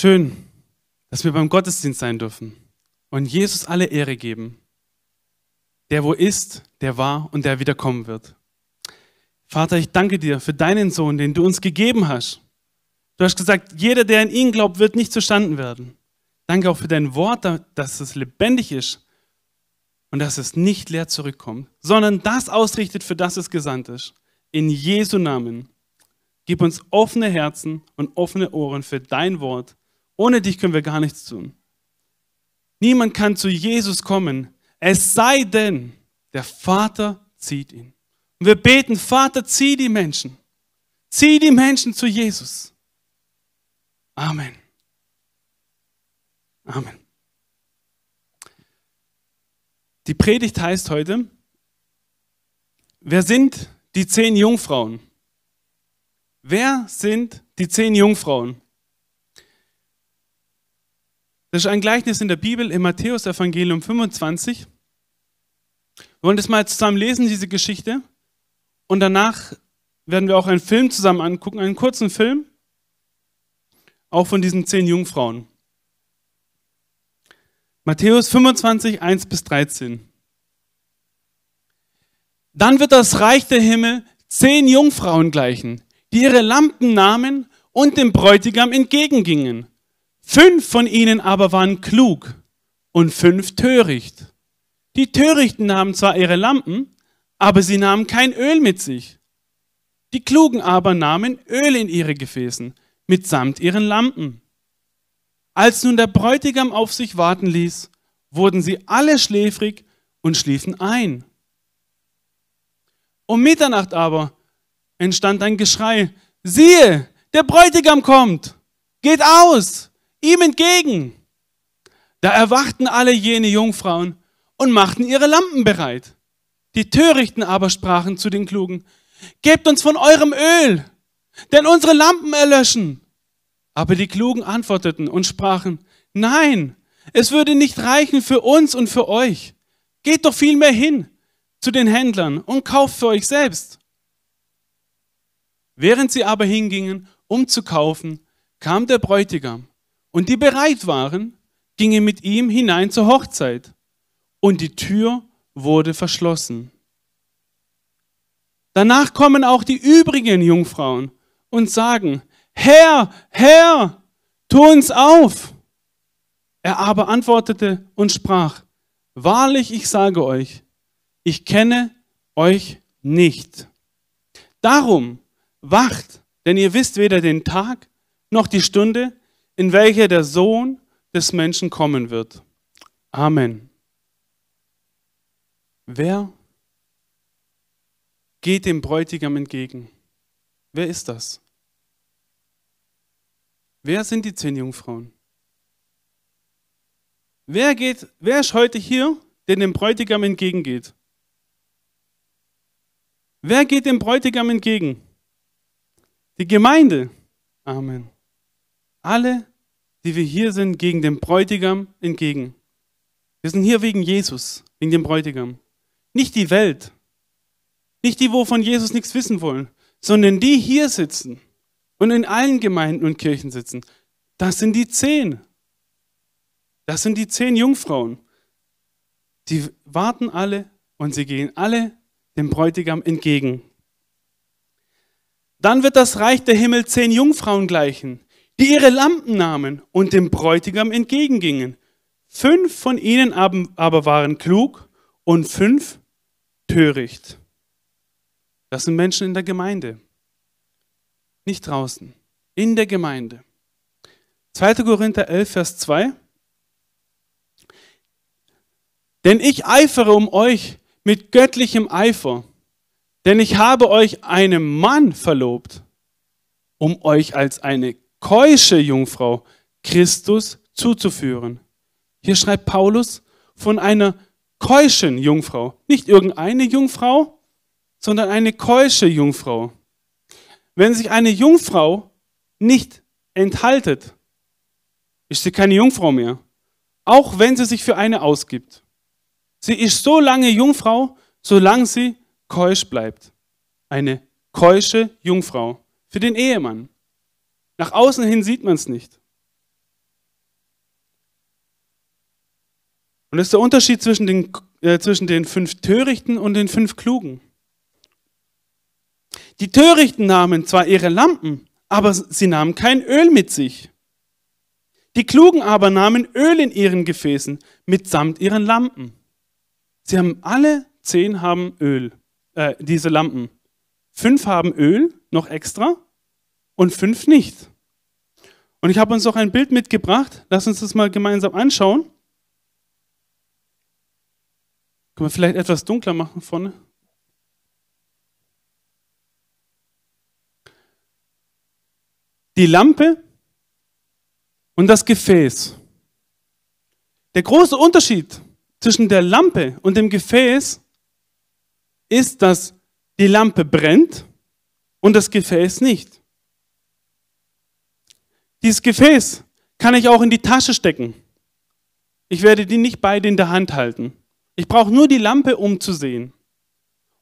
Schön, dass wir beim Gottesdienst sein dürfen und Jesus alle Ehre geben. Der wo ist, der war und der wiederkommen wird. Vater, ich danke dir für deinen Sohn, den du uns gegeben hast. Du hast gesagt, jeder, der an ihn glaubt, wird nicht zustanden werden. Danke auch für dein Wort, dass es lebendig ist und dass es nicht leer zurückkommt, sondern das ausrichtet, für das es gesandt ist. In Jesu Namen. Gib uns offene Herzen und offene Ohren für dein Wort ohne dich können wir gar nichts tun. Niemand kann zu Jesus kommen, es sei denn, der Vater zieht ihn. Und wir beten, Vater, zieh die Menschen. Zieh die Menschen zu Jesus. Amen. Amen. Die Predigt heißt heute, wer sind die zehn Jungfrauen? Wer sind die zehn Jungfrauen? Das ist ein Gleichnis in der Bibel im Matthäus-Evangelium 25. Wir wollen das mal zusammen lesen, diese Geschichte. Und danach werden wir auch einen Film zusammen angucken, einen kurzen Film, auch von diesen zehn Jungfrauen. Matthäus 25, 1 bis 13. Dann wird das Reich der Himmel zehn Jungfrauen gleichen, die ihre Lampen nahmen und dem Bräutigam entgegengingen. Fünf von ihnen aber waren klug und fünf töricht. Die Törichten nahmen zwar ihre Lampen, aber sie nahmen kein Öl mit sich. Die Klugen aber nahmen Öl in ihre Gefäßen, mitsamt ihren Lampen. Als nun der Bräutigam auf sich warten ließ, wurden sie alle schläfrig und schliefen ein. Um Mitternacht aber entstand ein Geschrei, siehe, der Bräutigam kommt, geht aus, ihm entgegen. Da erwachten alle jene Jungfrauen und machten ihre Lampen bereit. Die Törichten aber sprachen zu den Klugen, Gebt uns von eurem Öl, denn unsere Lampen erlöschen. Aber die Klugen antworteten und sprachen, Nein, es würde nicht reichen für uns und für euch. Geht doch vielmehr hin zu den Händlern und kauft für euch selbst. Während sie aber hingingen, um zu kaufen, kam der Bräutigam und die bereit waren, gingen mit ihm hinein zur Hochzeit. Und die Tür wurde verschlossen. Danach kommen auch die übrigen Jungfrauen und sagen, Herr, Herr, tu uns auf. Er aber antwortete und sprach, Wahrlich, ich sage euch, ich kenne euch nicht. Darum wacht, denn ihr wisst weder den Tag noch die Stunde, in welche der Sohn des Menschen kommen wird. Amen. Wer geht dem Bräutigam entgegen? Wer ist das? Wer sind die zehn Jungfrauen? Wer, geht, wer ist heute hier, der dem Bräutigam entgegengeht? Wer geht dem Bräutigam entgegen? Die Gemeinde. Amen. Alle die wir hier sind, gegen den Bräutigam entgegen. Wir sind hier wegen Jesus, wegen dem Bräutigam. Nicht die Welt, nicht die, wovon Jesus nichts wissen wollen, sondern die hier sitzen und in allen Gemeinden und Kirchen sitzen. Das sind die zehn. Das sind die zehn Jungfrauen. Die warten alle und sie gehen alle dem Bräutigam entgegen. Dann wird das Reich der Himmel zehn Jungfrauen gleichen, die ihre Lampen nahmen und dem Bräutigam entgegengingen. Fünf von ihnen aber waren klug und fünf töricht. Das sind Menschen in der Gemeinde, nicht draußen, in der Gemeinde. 2. Korinther 11, Vers 2. Denn ich eifere um euch mit göttlichem Eifer, denn ich habe euch einem Mann verlobt, um euch als eine keusche Jungfrau Christus zuzuführen. Hier schreibt Paulus von einer keuschen Jungfrau. Nicht irgendeine Jungfrau, sondern eine keusche Jungfrau. Wenn sich eine Jungfrau nicht enthaltet, ist sie keine Jungfrau mehr, auch wenn sie sich für eine ausgibt. Sie ist so lange Jungfrau, solange sie keusch bleibt. Eine keusche Jungfrau für den Ehemann. Nach außen hin sieht man es nicht. Und das ist der Unterschied zwischen den, äh, zwischen den fünf Törichten und den fünf Klugen. Die Törichten nahmen zwar ihre Lampen, aber sie nahmen kein Öl mit sich. Die Klugen aber nahmen Öl in ihren Gefäßen mitsamt ihren Lampen. Sie haben alle zehn haben Öl, äh, diese Lampen. Fünf haben Öl noch extra und fünf nicht. Und ich habe uns auch ein Bild mitgebracht. Lass uns das mal gemeinsam anschauen. Können wir vielleicht etwas dunkler machen vorne? Die Lampe und das Gefäß. Der große Unterschied zwischen der Lampe und dem Gefäß ist, dass die Lampe brennt und das Gefäß nicht. Dieses Gefäß kann ich auch in die Tasche stecken. Ich werde die nicht beide in der Hand halten. Ich brauche nur die Lampe, um zu sehen.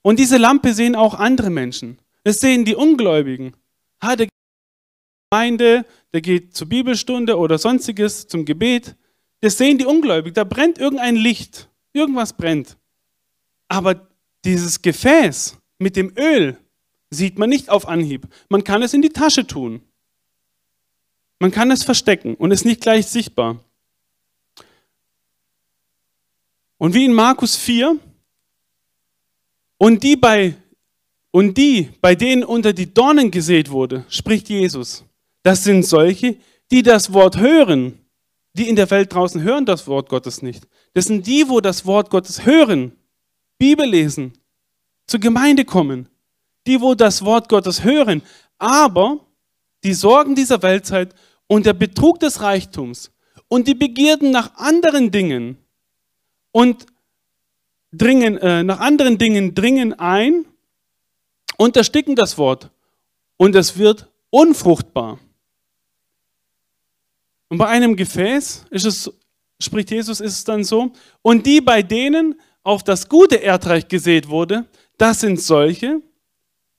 Und diese Lampe sehen auch andere Menschen. Es sehen die Ungläubigen. Ha, der geht zur Gemeinde, der geht zur Bibelstunde oder sonstiges, zum Gebet. Das sehen die Ungläubigen. Da brennt irgendein Licht. Irgendwas brennt. Aber dieses Gefäß mit dem Öl sieht man nicht auf Anhieb. Man kann es in die Tasche tun. Man kann es verstecken und ist nicht gleich sichtbar. Und wie in Markus 4, und die bei, und die, bei denen unter die Dornen gesät wurde, spricht Jesus. Das sind solche, die das Wort hören. Die in der Welt draußen hören das Wort Gottes nicht. Das sind die, wo das Wort Gottes hören, Bibel lesen, zur Gemeinde kommen. Die, wo das Wort Gottes hören, aber die Sorgen dieser Weltzeit und der Betrug des Reichtums und die Begierden nach anderen Dingen und dringen, äh, nach anderen Dingen dringen ein und ersticken das Wort und es wird unfruchtbar. Und bei einem Gefäß ist es, spricht Jesus, ist es dann so, und die bei denen auf das gute Erdreich gesät wurde, das sind solche,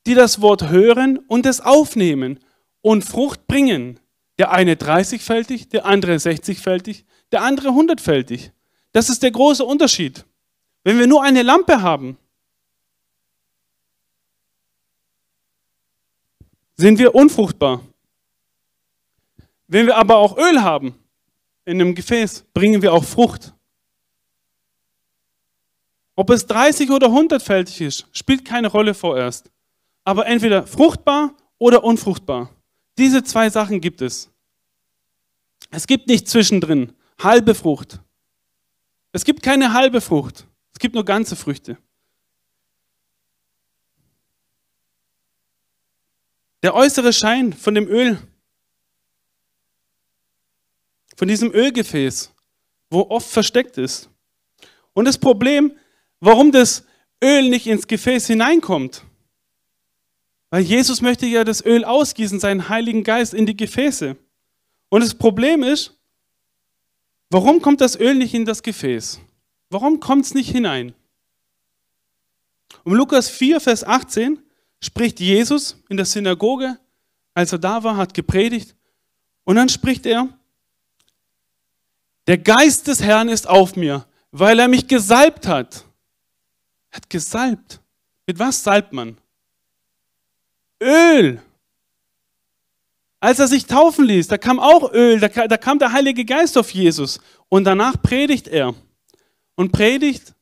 die das Wort hören und es aufnehmen und Frucht bringen der eine 30-fältig, der andere 60-fältig, der andere 100-fältig. Das ist der große Unterschied. Wenn wir nur eine Lampe haben, sind wir unfruchtbar. Wenn wir aber auch Öl haben in einem Gefäß, bringen wir auch Frucht. Ob es 30 oder 100-fältig ist, spielt keine Rolle vorerst. Aber entweder fruchtbar oder unfruchtbar. Diese zwei Sachen gibt es. Es gibt nicht zwischendrin, halbe Frucht. Es gibt keine halbe Frucht, es gibt nur ganze Früchte. Der äußere Schein von dem Öl, von diesem Ölgefäß, wo oft versteckt ist. Und das Problem, warum das Öl nicht ins Gefäß hineinkommt, weil Jesus möchte ja das Öl ausgießen, seinen Heiligen Geist in die Gefäße. Und das Problem ist, warum kommt das Öl nicht in das Gefäß? Warum kommt es nicht hinein? Um Lukas 4, Vers 18 spricht Jesus in der Synagoge, als er da war, hat gepredigt. Und dann spricht er, der Geist des Herrn ist auf mir, weil er mich gesalbt hat. Er hat gesalbt. Mit was salbt man? Öl. Als er sich taufen ließ, da kam auch Öl, da, da kam der Heilige Geist auf Jesus. Und danach predigt er. Und predigt,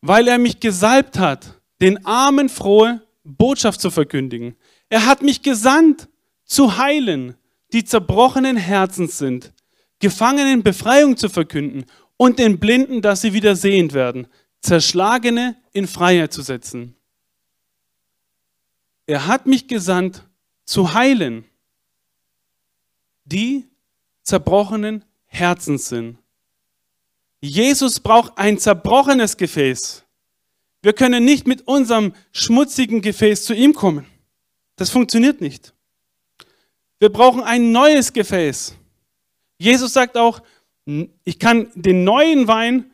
weil er mich gesalbt hat, den Armen frohe Botschaft zu verkündigen. Er hat mich gesandt, zu heilen, die zerbrochenen Herzens sind, Gefangenen Befreiung zu verkünden und den Blinden, dass sie wieder sehend werden, Zerschlagene in Freiheit zu setzen. Er hat mich gesandt, zu heilen, die zerbrochenen Herzen sind. Jesus braucht ein zerbrochenes Gefäß. Wir können nicht mit unserem schmutzigen Gefäß zu ihm kommen. Das funktioniert nicht. Wir brauchen ein neues Gefäß. Jesus sagt auch, ich kann den neuen Wein,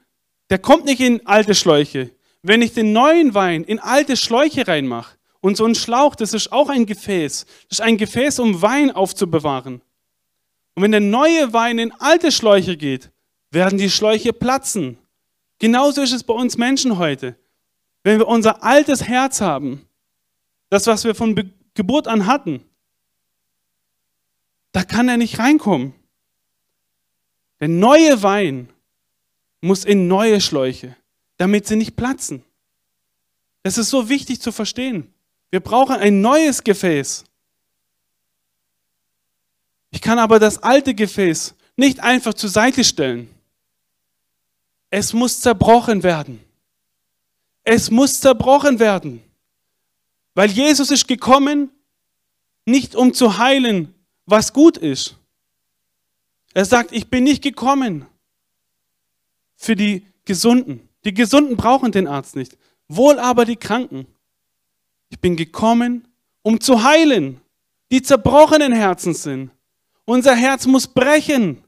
der kommt nicht in alte Schläuche. Wenn ich den neuen Wein in alte Schläuche reinmache, und so ein Schlauch, das ist auch ein Gefäß. Das ist ein Gefäß, um Wein aufzubewahren. Und wenn der neue Wein in alte Schläuche geht, werden die Schläuche platzen. Genauso ist es bei uns Menschen heute. Wenn wir unser altes Herz haben, das, was wir von Be Geburt an hatten, da kann er nicht reinkommen. Der neue Wein muss in neue Schläuche, damit sie nicht platzen. Das ist so wichtig zu verstehen. Wir brauchen ein neues Gefäß. Ich kann aber das alte Gefäß nicht einfach zur Seite stellen. Es muss zerbrochen werden. Es muss zerbrochen werden. Weil Jesus ist gekommen, nicht um zu heilen, was gut ist. Er sagt, ich bin nicht gekommen für die Gesunden. Die Gesunden brauchen den Arzt nicht, wohl aber die Kranken. Ich bin gekommen, um zu heilen, die zerbrochenen Herzen sind. Unser Herz muss brechen,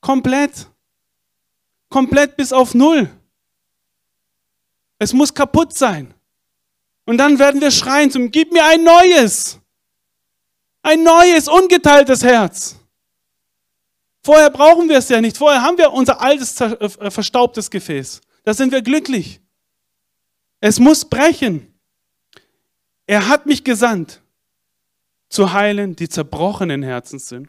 komplett, komplett bis auf Null. Es muss kaputt sein. Und dann werden wir schreien zum, gib mir ein neues, ein neues, ungeteiltes Herz. Vorher brauchen wir es ja nicht. Vorher haben wir unser altes, äh, verstaubtes Gefäß. Da sind wir glücklich. Es muss brechen. Er hat mich gesandt, zu heilen, die zerbrochenen Herzens sind.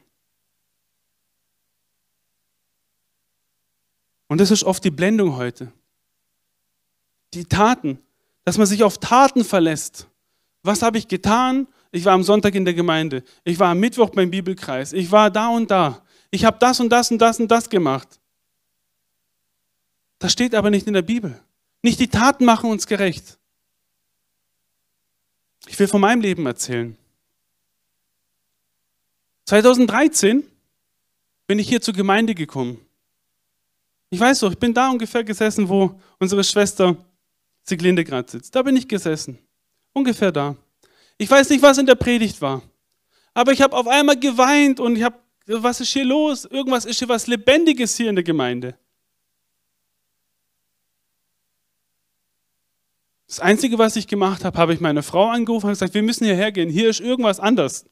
Und das ist oft die Blendung heute. Die Taten, dass man sich auf Taten verlässt. Was habe ich getan? Ich war am Sonntag in der Gemeinde. Ich war am Mittwoch beim Bibelkreis. Ich war da und da. Ich habe das und das und das und das gemacht. Das steht aber nicht in der Bibel. Nicht die Taten machen uns gerecht. Ich will von meinem Leben erzählen. 2013 bin ich hier zur Gemeinde gekommen. Ich weiß doch, ich bin da ungefähr gesessen, wo unsere Schwester Siglinde gerade sitzt. Da bin ich gesessen. Ungefähr da. Ich weiß nicht, was in der Predigt war. Aber ich habe auf einmal geweint und ich habe, was ist hier los? Irgendwas ist hier was Lebendiges hier in der Gemeinde. Das Einzige, was ich gemacht habe, habe ich meine Frau angerufen und gesagt, wir müssen hierher gehen, hier ist irgendwas anders.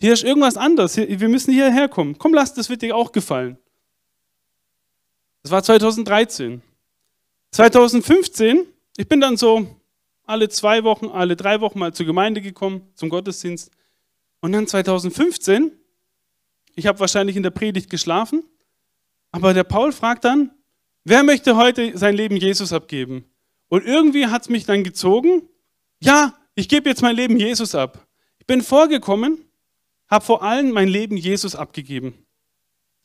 Hier ist irgendwas anders, wir müssen hierher kommen. Komm, lass, das wird dir auch gefallen. Das war 2013. 2015, ich bin dann so alle zwei Wochen, alle drei Wochen mal zur Gemeinde gekommen, zum Gottesdienst. Und dann 2015, ich habe wahrscheinlich in der Predigt geschlafen, aber der Paul fragt dann, wer möchte heute sein Leben Jesus abgeben? Und irgendwie hat es mich dann gezogen, ja, ich gebe jetzt mein Leben Jesus ab. Ich bin vorgekommen, habe vor allem mein Leben Jesus abgegeben.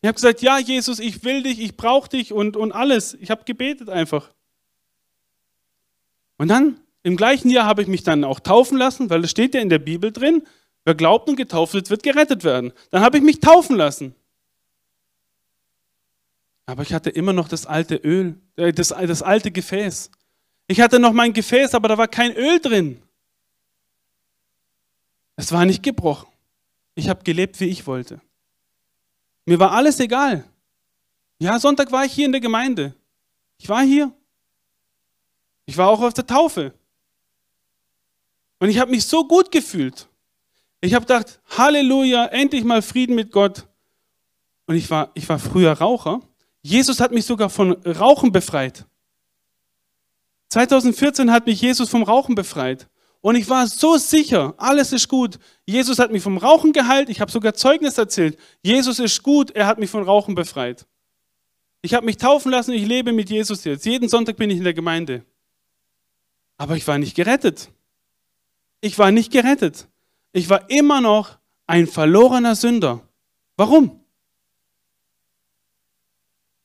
Ich habe gesagt, ja, Jesus, ich will dich, ich brauche dich und, und alles. Ich habe gebetet einfach. Und dann, im gleichen Jahr habe ich mich dann auch taufen lassen, weil es steht ja in der Bibel drin, wer glaubt und getauft wird, wird gerettet werden. Dann habe ich mich taufen lassen. Aber ich hatte immer noch das alte Öl, äh, das, das alte Gefäß. Ich hatte noch mein Gefäß, aber da war kein Öl drin. Es war nicht gebrochen. Ich habe gelebt, wie ich wollte. Mir war alles egal. Ja, Sonntag war ich hier in der Gemeinde. Ich war hier. Ich war auch auf der Taufe. Und ich habe mich so gut gefühlt. Ich habe gedacht, Halleluja, endlich mal Frieden mit Gott. Und ich war, ich war früher Raucher. Jesus hat mich sogar von Rauchen befreit. 2014 hat mich Jesus vom Rauchen befreit. Und ich war so sicher, alles ist gut. Jesus hat mich vom Rauchen geheilt. Ich habe sogar Zeugnis erzählt. Jesus ist gut, er hat mich vom Rauchen befreit. Ich habe mich taufen lassen, ich lebe mit Jesus jetzt. Jeden Sonntag bin ich in der Gemeinde. Aber ich war nicht gerettet. Ich war nicht gerettet. Ich war immer noch ein verlorener Sünder. Warum?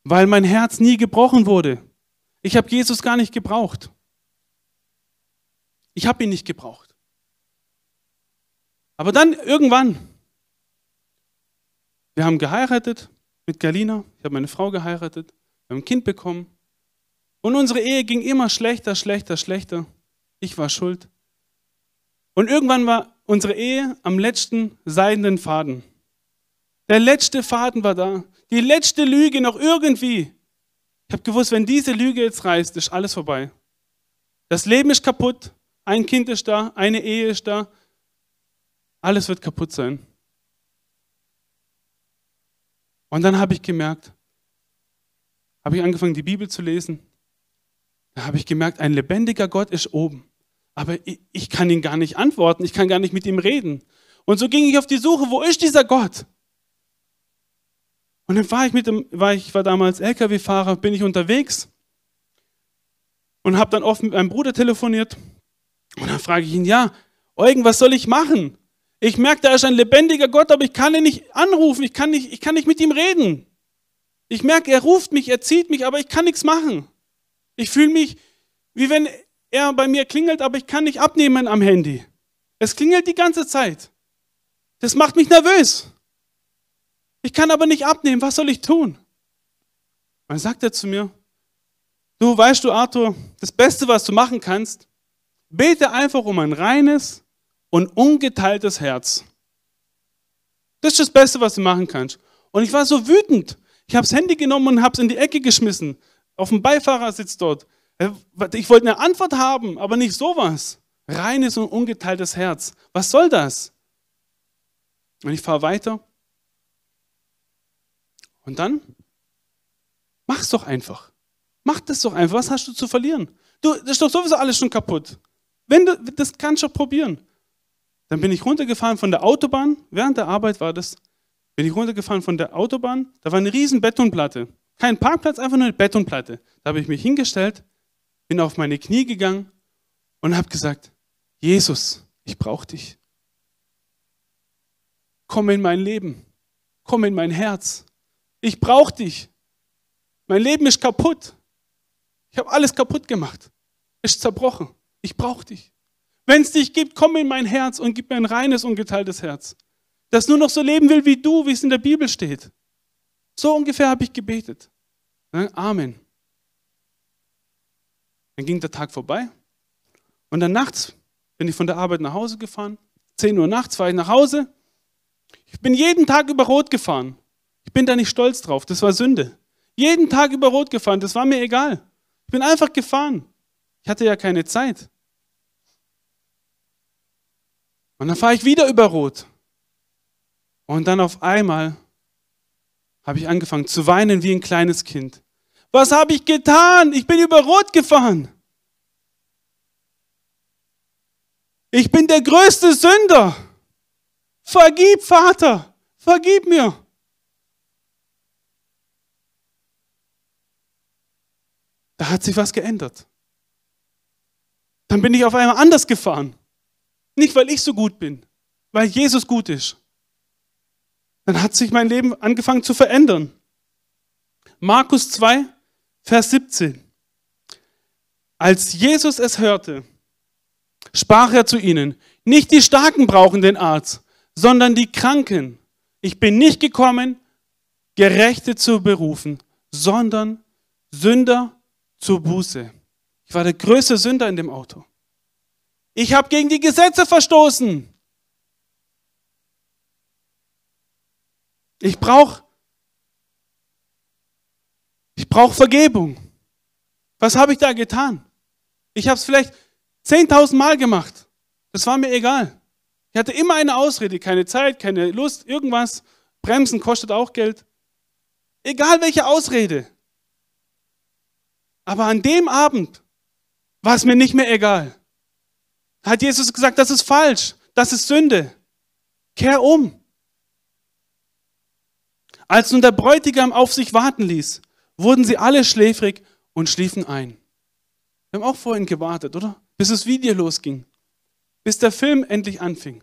Weil mein Herz nie gebrochen wurde. Ich habe Jesus gar nicht gebraucht. Ich habe ihn nicht gebraucht. Aber dann irgendwann, wir haben geheiratet mit Galina, ich habe meine Frau geheiratet, wir haben ein Kind bekommen und unsere Ehe ging immer schlechter, schlechter, schlechter. Ich war schuld. Und irgendwann war unsere Ehe am letzten seidenen Faden. Der letzte Faden war da. Die letzte Lüge noch irgendwie. Ich habe gewusst, wenn diese Lüge jetzt reißt, ist alles vorbei. Das Leben ist kaputt, ein Kind ist da, eine Ehe ist da, alles wird kaputt sein. Und dann habe ich gemerkt, habe ich angefangen, die Bibel zu lesen. Da habe ich gemerkt, ein lebendiger Gott ist oben. Aber ich, ich kann ihn gar nicht antworten, ich kann gar nicht mit ihm reden. Und so ging ich auf die Suche, wo ist dieser Gott? Und dann war ich mit dem, war ich war damals LKW-Fahrer, bin ich unterwegs und habe dann oft mit meinem Bruder telefoniert. Und dann frage ich ihn, ja, Eugen, was soll ich machen? Ich merke, da ist ein lebendiger Gott, aber ich kann ihn nicht anrufen, ich kann nicht, ich kann nicht mit ihm reden. Ich merke, er ruft mich, er zieht mich, aber ich kann nichts machen. Ich fühle mich, wie wenn er bei mir klingelt, aber ich kann nicht abnehmen am Handy. Es klingelt die ganze Zeit. Das macht mich nervös. Ich kann aber nicht abnehmen, was soll ich tun? dann sagt er zu mir, du weißt du, Arthur, das Beste, was du machen kannst, bete einfach um ein reines und ungeteiltes Herz. Das ist das Beste, was du machen kannst. Und ich war so wütend. Ich habe das Handy genommen und habe es in die Ecke geschmissen. Auf dem Beifahrersitz dort. Äh, ich wollte eine Antwort haben, aber nicht sowas. Reines und ungeteiltes Herz. Was soll das? Und ich fahre weiter und dann mach's doch einfach. Mach das doch einfach. Was hast du zu verlieren? Du, das ist doch sowieso alles schon kaputt. Wenn du, das kannst du doch probieren. Dann bin ich runtergefahren von der Autobahn, während der Arbeit war das, bin ich runtergefahren von der Autobahn, da war eine riesen Betonplatte. Kein Parkplatz, einfach nur eine Betonplatte. Da habe ich mich hingestellt, bin auf meine Knie gegangen und habe gesagt, Jesus, ich brauche dich. Komm in mein Leben, komm in mein Herz, ich brauche dich. Mein Leben ist kaputt. Ich habe alles kaputt gemacht. Ist zerbrochen. Ich brauche dich. Wenn es dich gibt, komm in mein Herz und gib mir ein reines, ungeteiltes Herz, das nur noch so leben will wie du, wie es in der Bibel steht. So ungefähr habe ich gebetet. Amen. Dann ging der Tag vorbei und dann nachts bin ich von der Arbeit nach Hause gefahren. 10 Uhr nachts war ich nach Hause. Ich bin jeden Tag über Rot gefahren. Ich bin da nicht stolz drauf. Das war Sünde. Jeden Tag über Rot gefahren, das war mir egal. Ich bin einfach gefahren. Ich hatte ja keine Zeit. Und dann fahre ich wieder über Rot. Und dann auf einmal habe ich angefangen zu weinen wie ein kleines Kind. Was habe ich getan? Ich bin über Rot gefahren. Ich bin der größte Sünder. Vergib, Vater, vergib mir. Da hat sich was geändert. Dann bin ich auf einmal anders gefahren. Nicht, weil ich so gut bin, weil Jesus gut ist. Dann hat sich mein Leben angefangen zu verändern. Markus 2, Vers 17. Als Jesus es hörte, sprach er zu ihnen, nicht die Starken brauchen den Arzt, sondern die Kranken. Ich bin nicht gekommen, Gerechte zu berufen, sondern Sünder zu zur Buße. Ich war der größte Sünder in dem Auto. Ich habe gegen die Gesetze verstoßen. Ich brauche ich brauch Vergebung. Was habe ich da getan? Ich habe es vielleicht 10.000 Mal gemacht. Das war mir egal. Ich hatte immer eine Ausrede, keine Zeit, keine Lust, irgendwas. Bremsen kostet auch Geld. Egal welche Ausrede. Aber an dem Abend war es mir nicht mehr egal. Hat Jesus gesagt, das ist falsch, das ist Sünde. Kehr um. Als nun der Bräutigam auf sich warten ließ, wurden sie alle schläfrig und schliefen ein. Wir haben auch vorhin gewartet, oder? Bis das Video losging, bis der Film endlich anfing.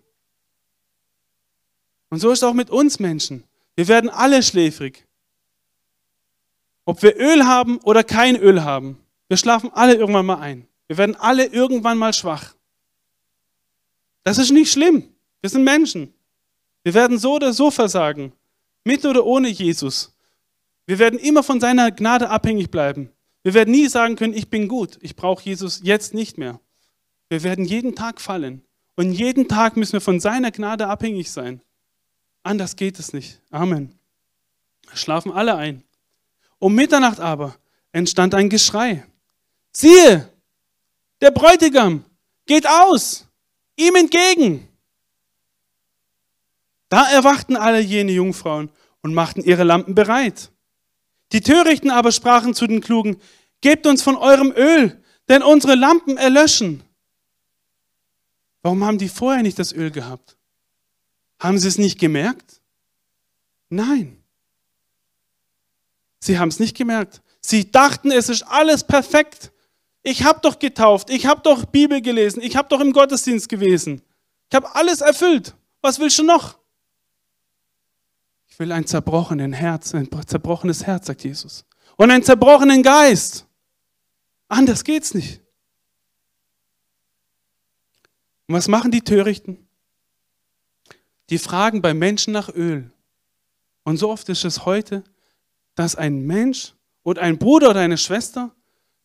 Und so ist es auch mit uns Menschen. Wir werden alle schläfrig. Ob wir Öl haben oder kein Öl haben, wir schlafen alle irgendwann mal ein. Wir werden alle irgendwann mal schwach. Das ist nicht schlimm. Wir sind Menschen. Wir werden so oder so versagen, mit oder ohne Jesus. Wir werden immer von seiner Gnade abhängig bleiben. Wir werden nie sagen können, ich bin gut, ich brauche Jesus jetzt nicht mehr. Wir werden jeden Tag fallen und jeden Tag müssen wir von seiner Gnade abhängig sein. Anders geht es nicht. Amen. Schlafen alle ein. Um Mitternacht aber entstand ein Geschrei. Siehe, der Bräutigam geht aus, ihm entgegen. Da erwachten alle jene Jungfrauen und machten ihre Lampen bereit. Die Törichten aber sprachen zu den Klugen, Gebt uns von eurem Öl, denn unsere Lampen erlöschen. Warum haben die vorher nicht das Öl gehabt? Haben sie es nicht gemerkt? Nein. Sie haben es nicht gemerkt. Sie dachten, es ist alles perfekt. Ich habe doch getauft, ich habe doch Bibel gelesen, ich habe doch im Gottesdienst gewesen. Ich habe alles erfüllt. Was willst du noch? Ich will ein zerbrochenen Herz, ein zerbrochenes Herz, sagt Jesus. Und einen zerbrochenen Geist. Anders geht's nicht. Und was machen die Törichten? Die fragen bei Menschen nach Öl. Und so oft ist es heute, dass ein Mensch oder ein Bruder oder eine Schwester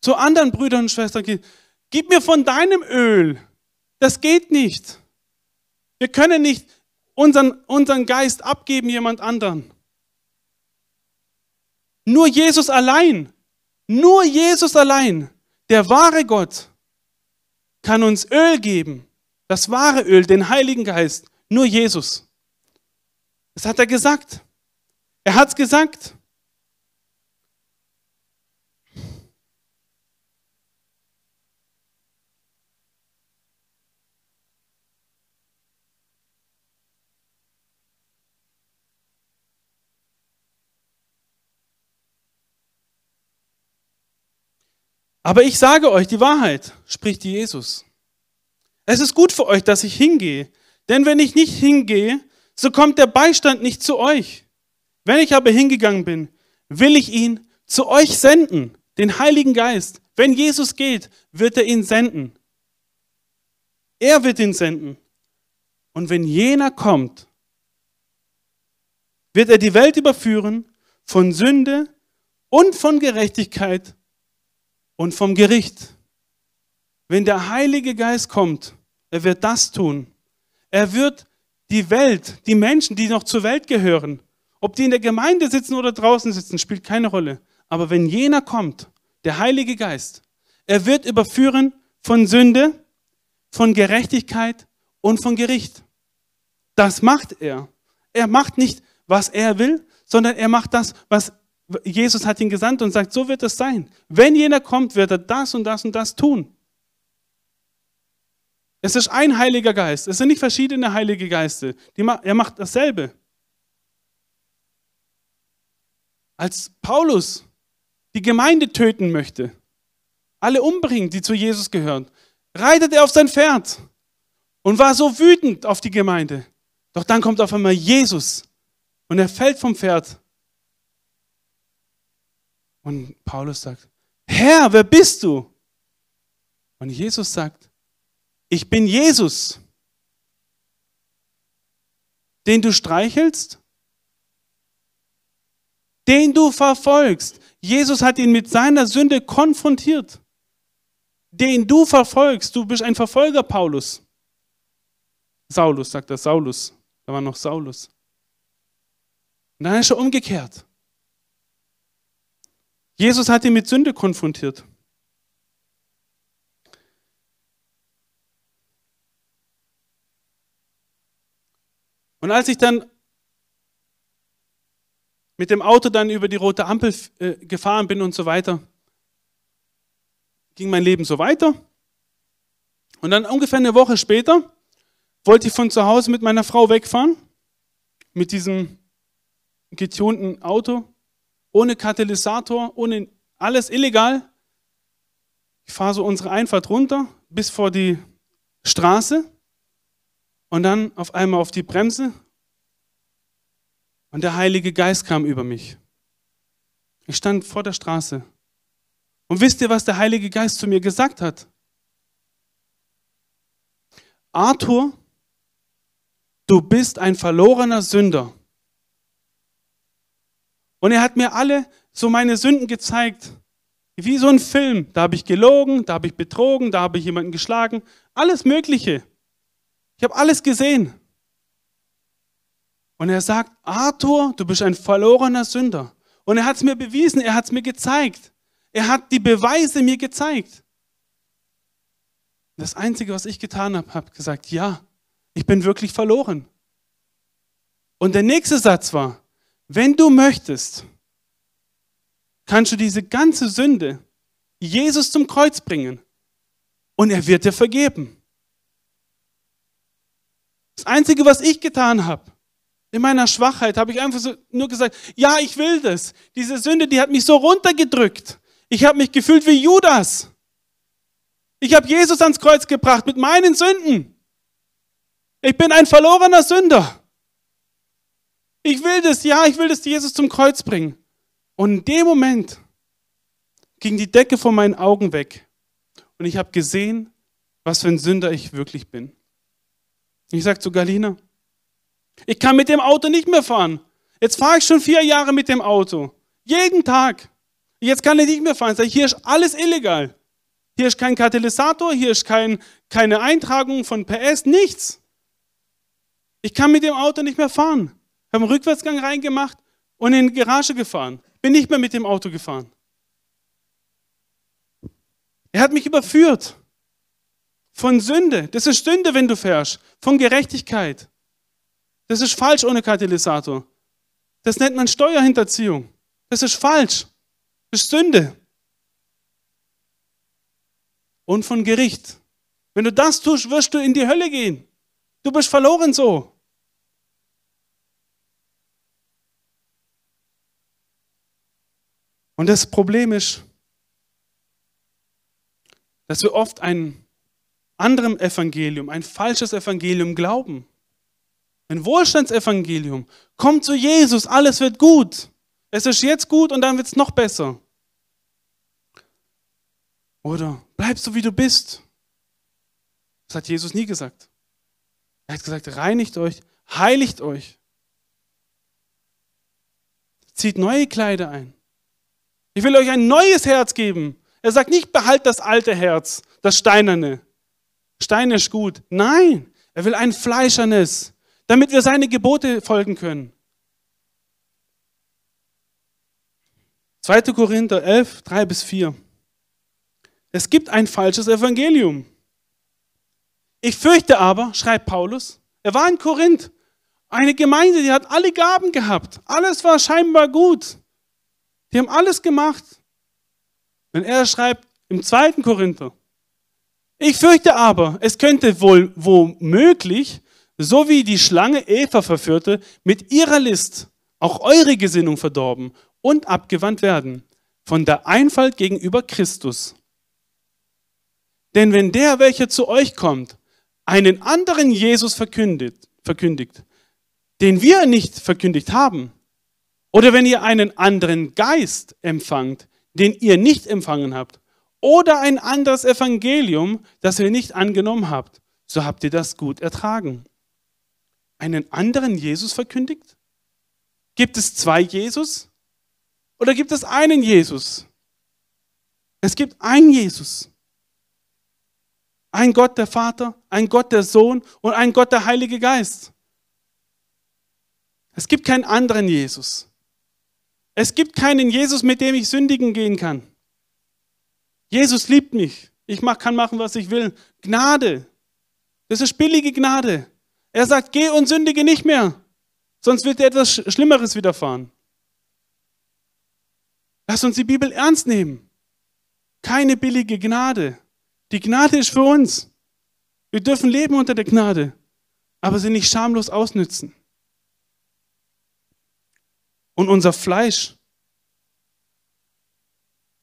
zu anderen Brüdern und Schwestern geht, gib mir von deinem Öl. Das geht nicht. Wir können nicht unseren, unseren Geist abgeben jemand anderen. Nur Jesus allein, nur Jesus allein, der wahre Gott, kann uns Öl geben. Das wahre Öl, den Heiligen Geist, nur Jesus. Das hat er gesagt. Er hat es gesagt. Aber ich sage euch die Wahrheit, spricht Jesus. Es ist gut für euch, dass ich hingehe, denn wenn ich nicht hingehe, so kommt der Beistand nicht zu euch. Wenn ich aber hingegangen bin, will ich ihn zu euch senden, den Heiligen Geist. Wenn Jesus geht, wird er ihn senden. Er wird ihn senden. Und wenn jener kommt, wird er die Welt überführen von Sünde und von Gerechtigkeit und vom Gericht. Wenn der Heilige Geist kommt, er wird das tun. Er wird die Welt, die Menschen, die noch zur Welt gehören, ob die in der Gemeinde sitzen oder draußen sitzen, spielt keine Rolle. Aber wenn jener kommt, der Heilige Geist, er wird überführen von Sünde, von Gerechtigkeit und von Gericht. Das macht er. Er macht nicht, was er will, sondern er macht das, was Jesus hat ihn gesandt und sagt, so wird es sein. Wenn jener kommt, wird er das und das und das tun. Es ist ein Heiliger Geist. Es sind nicht verschiedene Heilige Geiste. Die, er macht dasselbe. Als Paulus die Gemeinde töten möchte, alle umbringen, die zu Jesus gehören, reitet er auf sein Pferd und war so wütend auf die Gemeinde. Doch dann kommt auf einmal Jesus und er fällt vom Pferd und Paulus sagt, Herr, wer bist du? Und Jesus sagt, ich bin Jesus, den du streichelst, den du verfolgst. Jesus hat ihn mit seiner Sünde konfrontiert, den du verfolgst. Du bist ein Verfolger, Paulus. Saulus, sagt er, Saulus. Da war noch Saulus. Und dann ist er umgekehrt. Jesus hat ihn mit Sünde konfrontiert. Und als ich dann mit dem Auto dann über die rote Ampel äh, gefahren bin und so weiter, ging mein Leben so weiter. Und dann ungefähr eine Woche später wollte ich von zu Hause mit meiner Frau wegfahren, mit diesem getunten Auto ohne Katalysator, ohne alles illegal. Ich fahre so unsere Einfahrt runter bis vor die Straße und dann auf einmal auf die Bremse und der Heilige Geist kam über mich. Ich stand vor der Straße. Und wisst ihr, was der Heilige Geist zu mir gesagt hat? Arthur, du bist ein verlorener Sünder. Und er hat mir alle so meine Sünden gezeigt. Wie so ein Film. Da habe ich gelogen, da habe ich betrogen, da habe ich jemanden geschlagen. Alles Mögliche. Ich habe alles gesehen. Und er sagt, Arthur, du bist ein verlorener Sünder. Und er hat es mir bewiesen, er hat es mir gezeigt. Er hat die Beweise mir gezeigt. Das Einzige, was ich getan habe, habe gesagt, ja, ich bin wirklich verloren. Und der nächste Satz war, wenn du möchtest, kannst du diese ganze Sünde Jesus zum Kreuz bringen und er wird dir vergeben. Das Einzige, was ich getan habe, in meiner Schwachheit, habe ich einfach so nur gesagt, ja, ich will das. Diese Sünde, die hat mich so runtergedrückt. Ich habe mich gefühlt wie Judas. Ich habe Jesus ans Kreuz gebracht mit meinen Sünden. Ich bin ein verlorener Sünder. Ich will das, ja, ich will das Jesus zum Kreuz bringen. Und in dem Moment ging die Decke vor meinen Augen weg. Und ich habe gesehen, was für ein Sünder ich wirklich bin. Ich sage zu Galina, ich kann mit dem Auto nicht mehr fahren. Jetzt fahre ich schon vier Jahre mit dem Auto. Jeden Tag. Jetzt kann ich nicht mehr fahren. Ich Sag hier ist alles illegal. Hier ist kein Katalysator, hier ist kein, keine Eintragung von PS, nichts. Ich kann mit dem Auto nicht mehr fahren habe einen Rückwärtsgang reingemacht und in die Garage gefahren. Bin nicht mehr mit dem Auto gefahren. Er hat mich überführt von Sünde. Das ist Sünde, wenn du fährst. Von Gerechtigkeit. Das ist falsch ohne Katalysator. Das nennt man Steuerhinterziehung. Das ist falsch. Das ist Sünde. Und von Gericht. Wenn du das tust, wirst du in die Hölle gehen. Du bist verloren so. Und das Problem ist, dass wir oft einem anderen Evangelium, ein falsches Evangelium glauben. Ein Wohlstandsevangelium. Kommt zu Jesus, alles wird gut. Es ist jetzt gut und dann wird es noch besser. Oder bleibst du, wie du bist. Das hat Jesus nie gesagt. Er hat gesagt, reinigt euch, heiligt euch. Zieht neue Kleider ein. Ich will euch ein neues Herz geben. Er sagt nicht, behalt das alte Herz, das steinerne. Stein ist gut. Nein, er will ein fleischernes, damit wir seine Gebote folgen können. 2. Korinther 11, 3 bis 4. Es gibt ein falsches Evangelium. Ich fürchte aber, schreibt Paulus, er war in Korinth, eine Gemeinde, die hat alle Gaben gehabt. Alles war scheinbar gut. Die haben alles gemacht. Wenn er schreibt im zweiten Korinther, ich fürchte aber, es könnte wohl womöglich, so wie die Schlange Eva verführte, mit ihrer List auch eure Gesinnung verdorben und abgewandt werden von der Einfalt gegenüber Christus. Denn wenn der, welcher zu euch kommt, einen anderen Jesus verkündigt, verkündigt, den wir nicht verkündigt haben, oder wenn ihr einen anderen Geist empfangt, den ihr nicht empfangen habt, oder ein anderes Evangelium, das ihr nicht angenommen habt, so habt ihr das gut ertragen. Einen anderen Jesus verkündigt? Gibt es zwei Jesus? Oder gibt es einen Jesus? Es gibt einen Jesus. Ein Gott der Vater, ein Gott der Sohn und ein Gott der Heilige Geist. Es gibt keinen anderen Jesus. Es gibt keinen Jesus, mit dem ich sündigen gehen kann. Jesus liebt mich. Ich kann machen, was ich will. Gnade. Das ist billige Gnade. Er sagt, geh und sündige nicht mehr, sonst wird dir etwas Schlimmeres widerfahren. Lass uns die Bibel ernst nehmen. Keine billige Gnade. Die Gnade ist für uns. Wir dürfen leben unter der Gnade, aber sie nicht schamlos ausnützen und unser Fleisch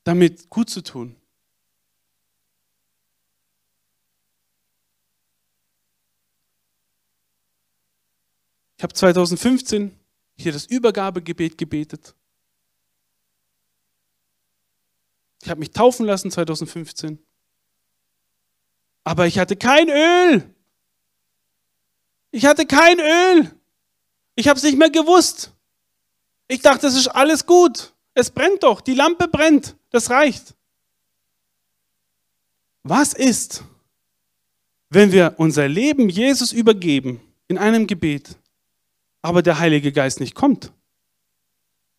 damit gut zu tun. Ich habe 2015 hier das Übergabegebet gebetet. Ich habe mich taufen lassen 2015. Aber ich hatte kein Öl. Ich hatte kein Öl. Ich habe es nicht mehr gewusst. Ich dachte, es ist alles gut. Es brennt doch, die Lampe brennt, das reicht. Was ist, wenn wir unser Leben Jesus übergeben in einem Gebet, aber der Heilige Geist nicht kommt?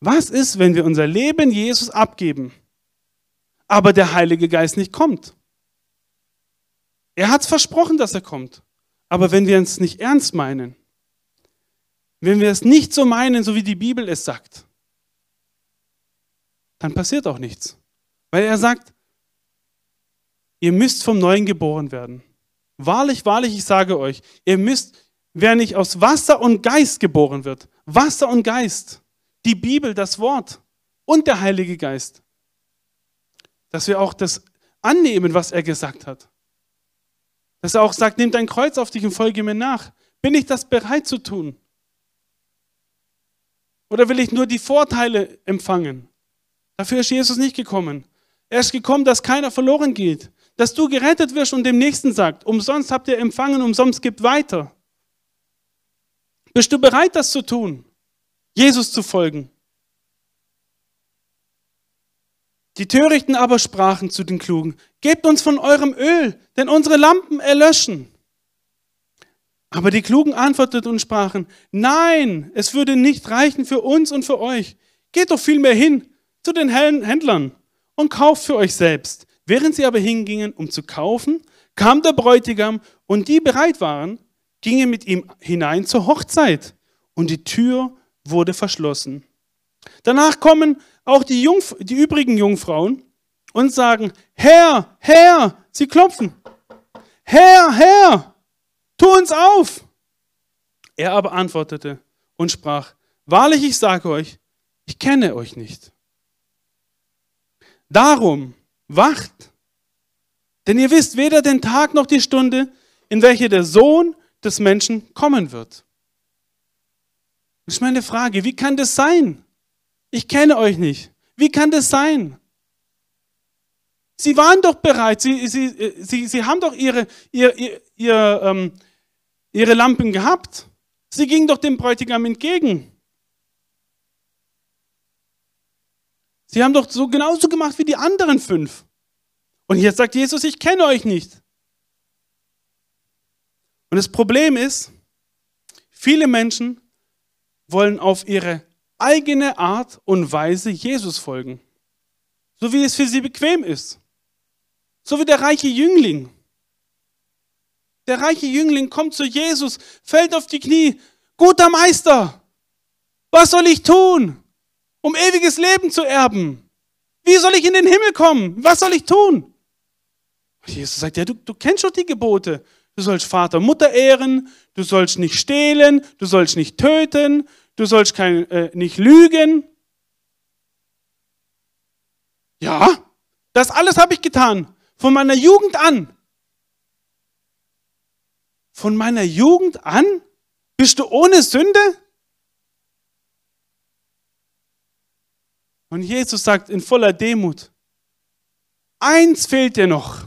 Was ist, wenn wir unser Leben Jesus abgeben, aber der Heilige Geist nicht kommt? Er hat versprochen, dass er kommt. Aber wenn wir es nicht ernst meinen, wenn wir es nicht so meinen, so wie die Bibel es sagt, dann passiert auch nichts. Weil er sagt, ihr müsst vom Neuen geboren werden. Wahrlich, wahrlich, ich sage euch, ihr müsst, wer nicht aus Wasser und Geist geboren wird, Wasser und Geist, die Bibel, das Wort und der Heilige Geist, dass wir auch das annehmen, was er gesagt hat. Dass er auch sagt, nimm dein Kreuz auf dich und folge mir nach. Bin ich das bereit zu tun? Oder will ich nur die Vorteile empfangen? Dafür ist Jesus nicht gekommen. Er ist gekommen, dass keiner verloren geht, dass du gerettet wirst und dem Nächsten sagt, umsonst habt ihr empfangen, umsonst gibt weiter. Bist du bereit, das zu tun? Jesus zu folgen? Die Törichten aber sprachen zu den Klugen, gebt uns von eurem Öl, denn unsere Lampen erlöschen. Aber die Klugen antworteten und sprachen, nein, es würde nicht reichen für uns und für euch. Geht doch vielmehr hin zu den Händlern und kauft für euch selbst. Während sie aber hingingen, um zu kaufen, kam der Bräutigam und die bereit waren, gingen mit ihm hinein zur Hochzeit und die Tür wurde verschlossen. Danach kommen auch die, Jungf die übrigen Jungfrauen und sagen, Herr, Herr, sie klopfen. Herr, Herr, tu uns auf. Er aber antwortete und sprach, wahrlich ich sage euch, ich kenne euch nicht. Darum wacht, denn ihr wisst weder den Tag noch die Stunde, in welche der Sohn des Menschen kommen wird. Das ist meine Frage, wie kann das sein? Ich kenne euch nicht. Wie kann das sein? Sie waren doch bereit, sie, sie, äh, sie, sie haben doch ihre, ihr, ihr, ihr ähm, ihre Lampen gehabt. Sie ging doch dem Bräutigam entgegen. Sie haben doch so genauso gemacht wie die anderen fünf. Und jetzt sagt Jesus, ich kenne euch nicht. Und das Problem ist, viele Menschen wollen auf ihre eigene Art und Weise Jesus folgen. So wie es für sie bequem ist. So wie der reiche Jüngling. Der reiche Jüngling kommt zu Jesus, fällt auf die Knie. Guter Meister, was soll ich tun, um ewiges Leben zu erben? Wie soll ich in den Himmel kommen? Was soll ich tun? Jesus sagt, ja, du, du kennst doch die Gebote. Du sollst Vater und Mutter ehren, du sollst nicht stehlen, du sollst nicht töten, du sollst kein, äh, nicht lügen. Ja, das alles habe ich getan, von meiner Jugend an von meiner Jugend an bist du ohne Sünde? Und Jesus sagt in voller Demut, eins fehlt dir noch.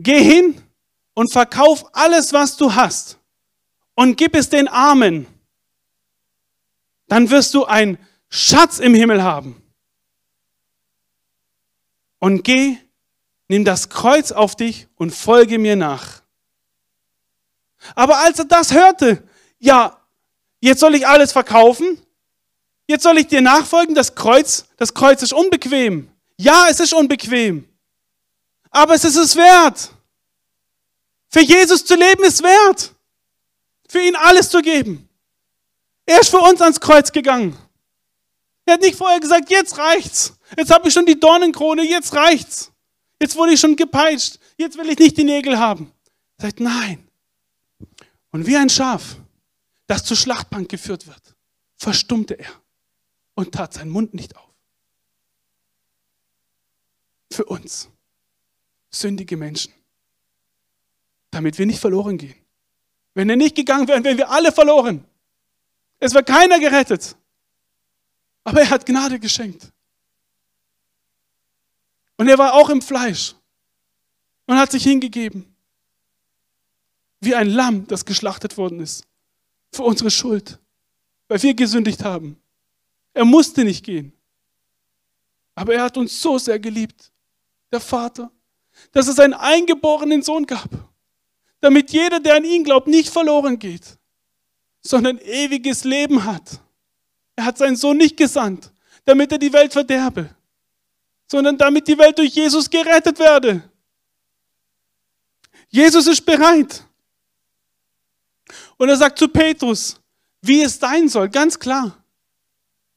Geh hin und verkauf alles, was du hast und gib es den Armen. Dann wirst du einen Schatz im Himmel haben. Und geh, nimm das Kreuz auf dich und folge mir nach. Aber als er das hörte, ja, jetzt soll ich alles verkaufen, jetzt soll ich dir nachfolgen, das Kreuz, das Kreuz ist unbequem. Ja, es ist unbequem, aber es ist es wert. Für Jesus zu leben ist wert, für ihn alles zu geben. Er ist für uns ans Kreuz gegangen. Er hat nicht vorher gesagt, jetzt reicht's. Jetzt habe ich schon die Dornenkrone, jetzt reicht's. Jetzt wurde ich schon gepeitscht. Jetzt will ich nicht die Nägel haben. Er sagt, nein, und wie ein Schaf, das zur Schlachtbank geführt wird, verstummte er und tat seinen Mund nicht auf. Für uns, sündige Menschen, damit wir nicht verloren gehen. Wenn er nicht gegangen wäre, wären wir alle verloren. Es wäre keiner gerettet. Aber er hat Gnade geschenkt. Und er war auch im Fleisch und hat sich hingegeben wie ein Lamm, das geschlachtet worden ist, für unsere Schuld, weil wir gesündigt haben. Er musste nicht gehen. Aber er hat uns so sehr geliebt, der Vater, dass er seinen eingeborenen Sohn gab, damit jeder, der an ihn glaubt, nicht verloren geht, sondern ewiges Leben hat. Er hat seinen Sohn nicht gesandt, damit er die Welt verderbe, sondern damit die Welt durch Jesus gerettet werde. Jesus ist bereit. Und er sagt zu Petrus, wie es sein soll, ganz klar.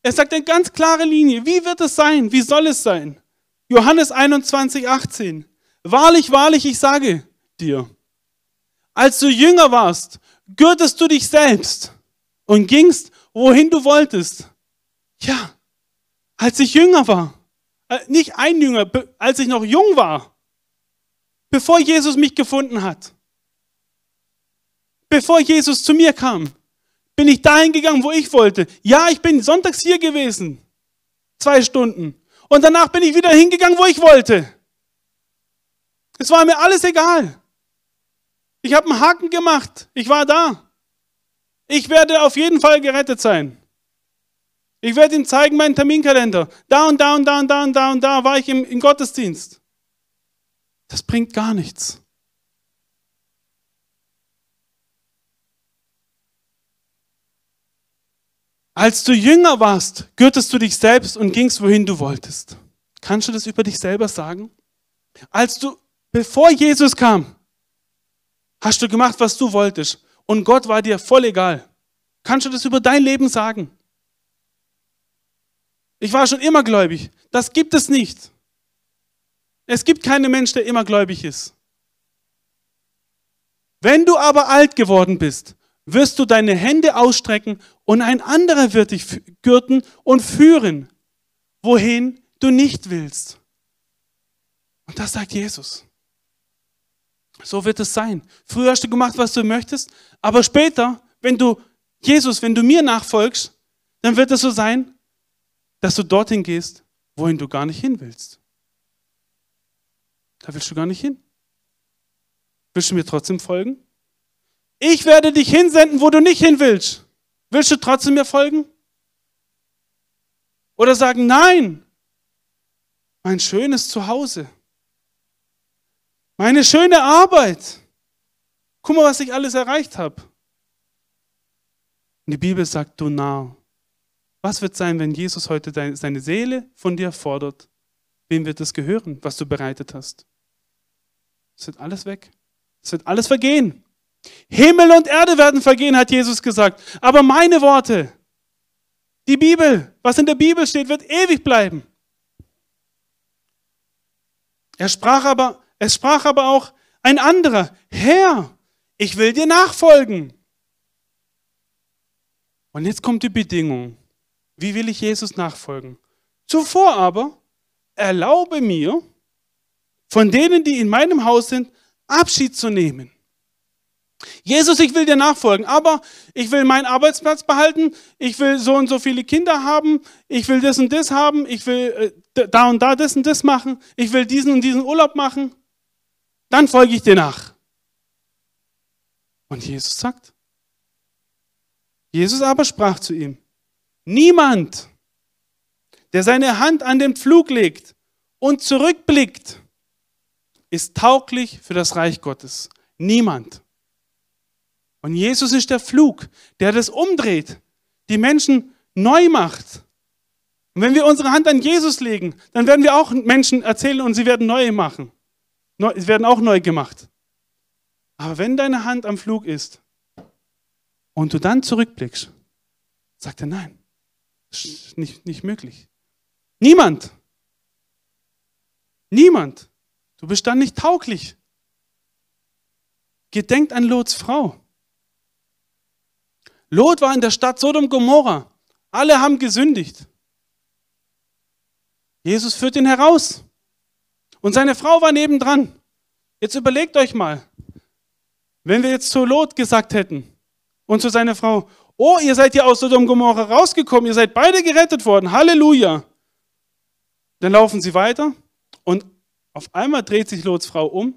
Er sagt eine ganz klare Linie. Wie wird es sein? Wie soll es sein? Johannes 21, 18. Wahrlich, wahrlich, ich sage dir, als du jünger warst, gürtest du dich selbst und gingst, wohin du wolltest. Ja, als ich jünger war, äh, nicht ein Jünger, als ich noch jung war, bevor Jesus mich gefunden hat, bevor Jesus zu mir kam, bin ich dahin gegangen, wo ich wollte. Ja, ich bin sonntags hier gewesen. Zwei Stunden. Und danach bin ich wieder hingegangen, wo ich wollte. Es war mir alles egal. Ich habe einen Haken gemacht. Ich war da. Ich werde auf jeden Fall gerettet sein. Ich werde ihm zeigen meinen Terminkalender. Da und da und da und da und da und da war ich im, im Gottesdienst. Das bringt gar nichts. Als du jünger warst, gürtest du dich selbst und gingst, wohin du wolltest. Kannst du das über dich selber sagen? Als du, bevor Jesus kam, hast du gemacht, was du wolltest und Gott war dir voll egal. Kannst du das über dein Leben sagen? Ich war schon immer gläubig. Das gibt es nicht. Es gibt keinen Mensch, der immer gläubig ist. Wenn du aber alt geworden bist wirst du deine Hände ausstrecken und ein anderer wird dich gürten und führen, wohin du nicht willst. Und das sagt Jesus. So wird es sein. Früher hast du gemacht, was du möchtest, aber später, wenn du Jesus, wenn du mir nachfolgst, dann wird es so sein, dass du dorthin gehst, wohin du gar nicht hin willst. Da willst du gar nicht hin. Willst du mir trotzdem folgen? Ich werde dich hinsenden, wo du nicht hin willst. Willst du trotzdem mir folgen? Oder sagen, nein, mein schönes Zuhause, meine schöne Arbeit. Guck mal, was ich alles erreicht habe. Und die Bibel sagt, du Narr, was wird sein, wenn Jesus heute seine Seele von dir fordert? Wem wird es gehören, was du bereitet hast? Es wird alles weg. Es wird alles vergehen. Himmel und Erde werden vergehen, hat Jesus gesagt. Aber meine Worte, die Bibel, was in der Bibel steht, wird ewig bleiben. Er sprach aber, es sprach aber auch ein anderer, Herr, ich will dir nachfolgen. Und jetzt kommt die Bedingung. Wie will ich Jesus nachfolgen? Zuvor aber erlaube mir, von denen, die in meinem Haus sind, Abschied zu nehmen. Jesus, ich will dir nachfolgen, aber ich will meinen Arbeitsplatz behalten, ich will so und so viele Kinder haben, ich will das und das haben, ich will äh, da und da das und das machen, ich will diesen und diesen Urlaub machen, dann folge ich dir nach. Und Jesus sagt, Jesus aber sprach zu ihm, niemand, der seine Hand an den Pflug legt und zurückblickt, ist tauglich für das Reich Gottes. Niemand. Und Jesus ist der Flug, der das umdreht, die Menschen neu macht. Und wenn wir unsere Hand an Jesus legen, dann werden wir auch Menschen erzählen und sie werden neu machen. Neu, sie werden auch neu gemacht. Aber wenn deine Hand am Flug ist und du dann zurückblickst, sagt er nein, nicht, nicht möglich. Niemand. Niemand. Du bist dann nicht tauglich. Gedenkt an Lots Frau. Lot war in der Stadt Sodom Gomorra. Alle haben gesündigt. Jesus führt ihn heraus. Und seine Frau war nebendran. Jetzt überlegt euch mal, wenn wir jetzt zu Lot gesagt hätten und zu seiner Frau, oh, ihr seid ja aus Sodom Gomorra rausgekommen, ihr seid beide gerettet worden, Halleluja. Dann laufen sie weiter und auf einmal dreht sich Lots Frau um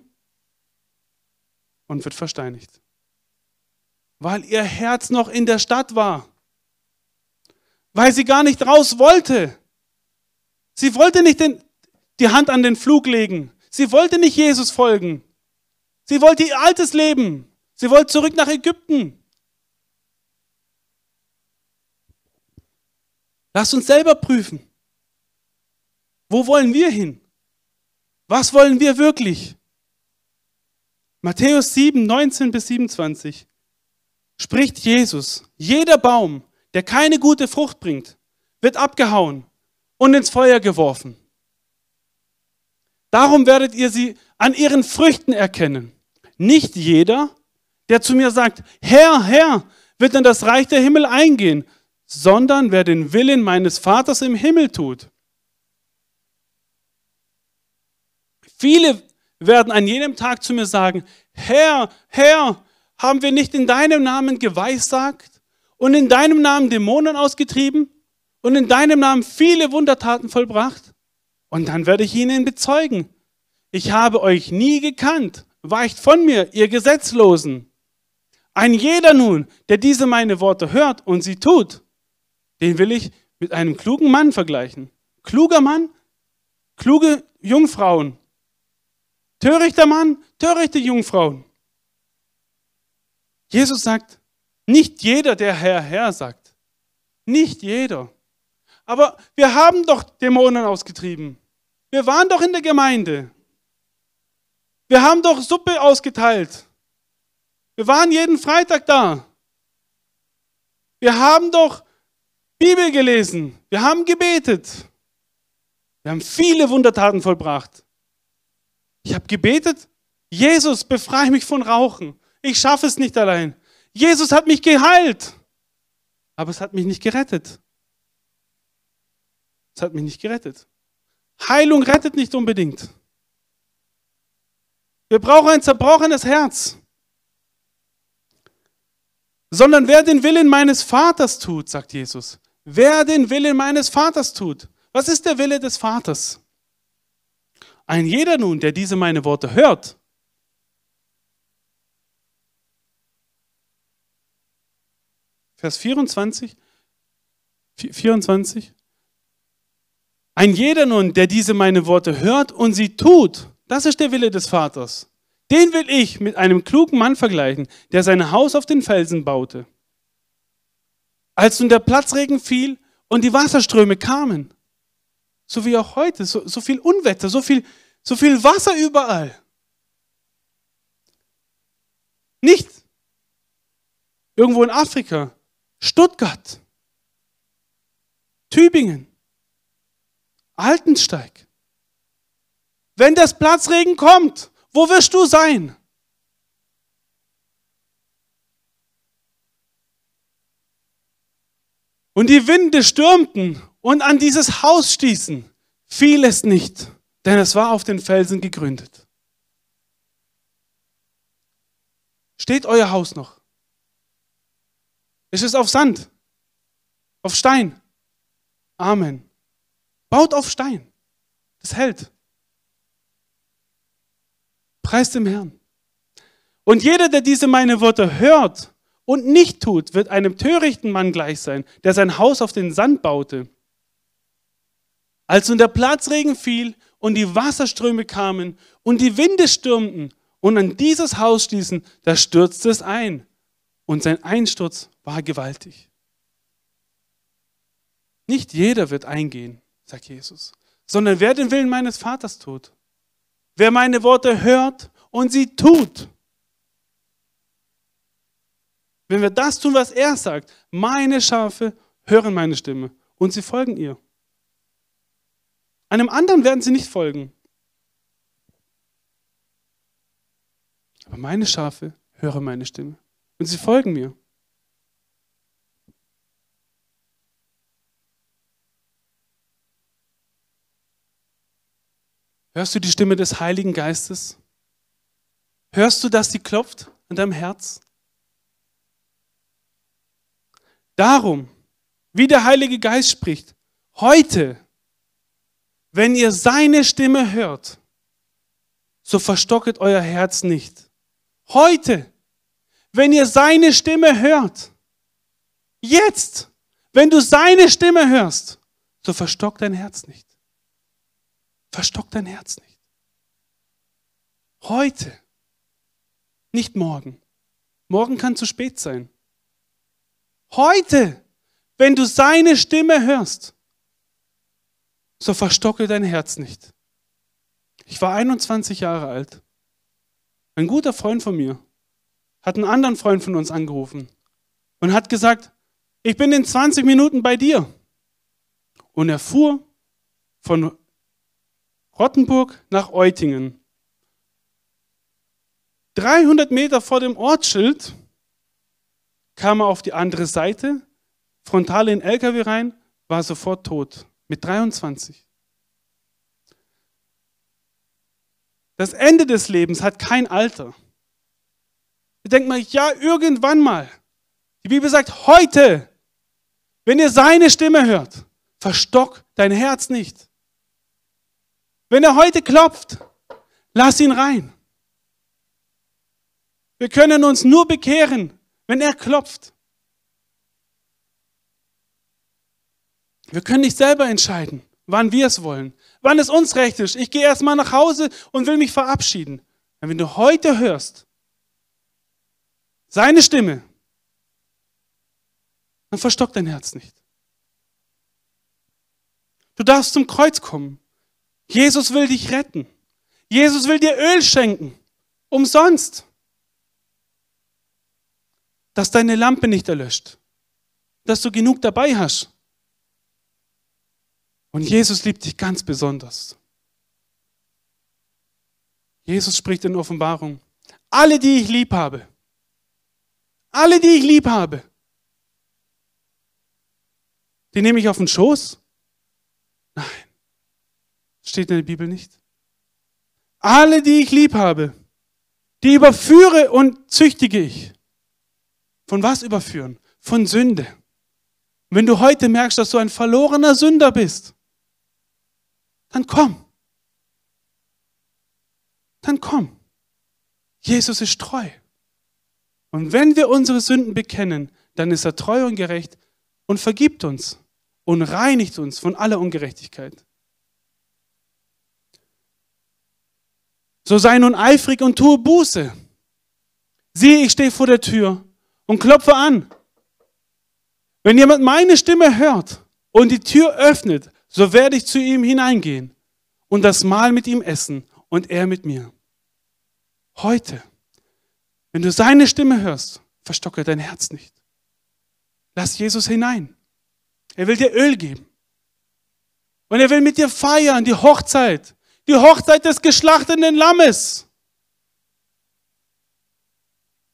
und wird versteinigt weil ihr Herz noch in der Stadt war, weil sie gar nicht raus wollte. Sie wollte nicht den, die Hand an den Flug legen. Sie wollte nicht Jesus folgen. Sie wollte ihr altes Leben. Sie wollte zurück nach Ägypten. Lasst uns selber prüfen. Wo wollen wir hin? Was wollen wir wirklich? Matthäus 7, 19 bis 27 spricht Jesus, jeder Baum, der keine gute Frucht bringt, wird abgehauen und ins Feuer geworfen. Darum werdet ihr sie an ihren Früchten erkennen. Nicht jeder, der zu mir sagt, Herr, Herr, wird in das Reich der Himmel eingehen, sondern wer den Willen meines Vaters im Himmel tut. Viele werden an jedem Tag zu mir sagen, Herr, Herr, haben wir nicht in deinem Namen geweissagt und in deinem Namen Dämonen ausgetrieben und in deinem Namen viele Wundertaten vollbracht? Und dann werde ich ihnen bezeugen, ich habe euch nie gekannt, weicht von mir, ihr Gesetzlosen. Ein jeder nun, der diese meine Worte hört und sie tut, den will ich mit einem klugen Mann vergleichen. Kluger Mann, kluge Jungfrauen. Törichter Mann, törichte Jungfrauen. Jesus sagt, nicht jeder, der Herr, Herr sagt. Nicht jeder. Aber wir haben doch Dämonen ausgetrieben. Wir waren doch in der Gemeinde. Wir haben doch Suppe ausgeteilt. Wir waren jeden Freitag da. Wir haben doch Bibel gelesen. Wir haben gebetet. Wir haben viele Wundertaten vollbracht. Ich habe gebetet, Jesus, befreie mich von Rauchen. Ich schaffe es nicht allein. Jesus hat mich geheilt, aber es hat mich nicht gerettet. Es hat mich nicht gerettet. Heilung rettet nicht unbedingt. Wir brauchen ein zerbrochenes Herz. Sondern wer den Willen meines Vaters tut, sagt Jesus, wer den Willen meines Vaters tut. Was ist der Wille des Vaters? Ein jeder nun, der diese meine Worte hört Vers 24. 24. Ein jeder nun, der diese meine Worte hört und sie tut, das ist der Wille des Vaters. Den will ich mit einem klugen Mann vergleichen, der sein Haus auf den Felsen baute. Als nun der Platzregen fiel und die Wasserströme kamen, so wie auch heute, so, so viel Unwetter, so viel, so viel Wasser überall. Nicht irgendwo in Afrika, Stuttgart, Tübingen, Altensteig. Wenn das Platzregen kommt, wo wirst du sein? Und die Winde stürmten und an dieses Haus stießen, fiel es nicht, denn es war auf den Felsen gegründet. Steht euer Haus noch? Es ist auf Sand, auf Stein. Amen. Baut auf Stein. Das hält. Preis dem Herrn. Und jeder, der diese meine Worte hört und nicht tut, wird einem törichten Mann gleich sein, der sein Haus auf den Sand baute. Als nun der Platzregen fiel und die Wasserströme kamen und die Winde stürmten und an dieses Haus stießen, da stürzte es ein und sein Einsturz war gewaltig. Nicht jeder wird eingehen, sagt Jesus, sondern wer den Willen meines Vaters tut, wer meine Worte hört und sie tut. Wenn wir das tun, was er sagt, meine Schafe hören meine Stimme und sie folgen ihr. Einem anderen werden sie nicht folgen. Aber meine Schafe hören meine Stimme und sie folgen mir. Hörst du die Stimme des Heiligen Geistes? Hörst du, dass sie klopft an deinem Herz? Darum, wie der Heilige Geist spricht, heute, wenn ihr seine Stimme hört, so verstocket euer Herz nicht. Heute, wenn ihr seine Stimme hört, jetzt, wenn du seine Stimme hörst, so verstockt dein Herz nicht. Verstock dein Herz nicht. Heute, nicht morgen. Morgen kann zu spät sein. Heute, wenn du seine Stimme hörst, so verstocke dein Herz nicht. Ich war 21 Jahre alt. Ein guter Freund von mir hat einen anderen Freund von uns angerufen und hat gesagt, ich bin in 20 Minuten bei dir. Und er fuhr von Rottenburg nach Eutingen. 300 Meter vor dem Ortsschild kam er auf die andere Seite, frontal in den LKW rein, war sofort tot. Mit 23. Das Ende des Lebens hat kein Alter. Ich denke mal, ja, irgendwann mal. Die Bibel sagt, heute, wenn ihr seine Stimme hört, verstock dein Herz nicht. Wenn er heute klopft, lass ihn rein. Wir können uns nur bekehren, wenn er klopft. Wir können nicht selber entscheiden, wann wir es wollen, wann es uns recht ist. Ich gehe erstmal nach Hause und will mich verabschieden. wenn du heute hörst, seine Stimme, dann verstockt dein Herz nicht. Du darfst zum Kreuz kommen. Jesus will dich retten. Jesus will dir Öl schenken. Umsonst. Dass deine Lampe nicht erlöscht. Dass du genug dabei hast. Und Jesus liebt dich ganz besonders. Jesus spricht in Offenbarung, alle, die ich lieb habe, alle, die ich lieb habe, die nehme ich auf den Schoß? Nein. Steht in der Bibel nicht. Alle, die ich lieb habe, die überführe und züchtige ich. Von was überführen? Von Sünde. wenn du heute merkst, dass du ein verlorener Sünder bist, dann komm. Dann komm. Jesus ist treu. Und wenn wir unsere Sünden bekennen, dann ist er treu und gerecht und vergibt uns und reinigt uns von aller Ungerechtigkeit. So sei nun eifrig und tue Buße. Siehe, ich stehe vor der Tür und klopfe an. Wenn jemand meine Stimme hört und die Tür öffnet, so werde ich zu ihm hineingehen und das Mahl mit ihm essen und er mit mir. Heute, wenn du seine Stimme hörst, verstocke dein Herz nicht. Lass Jesus hinein. Er will dir Öl geben. Und er will mit dir feiern, die Hochzeit, die Hochzeit des geschlachteten Lammes.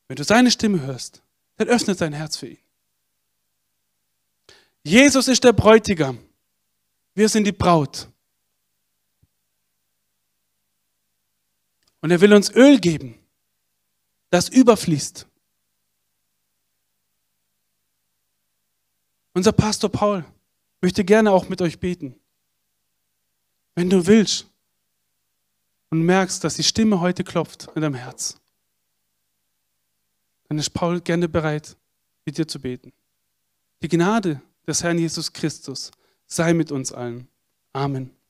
Wenn du seine Stimme hörst, dann öffnet sein Herz für ihn. Jesus ist der Bräutigam. Wir sind die Braut. Und er will uns Öl geben, das überfließt. Unser Pastor Paul möchte gerne auch mit euch beten. Wenn du willst, und merkst, dass die Stimme heute klopft in deinem Herz, dann ist Paul gerne bereit, mit dir zu beten. Die Gnade des Herrn Jesus Christus sei mit uns allen. Amen.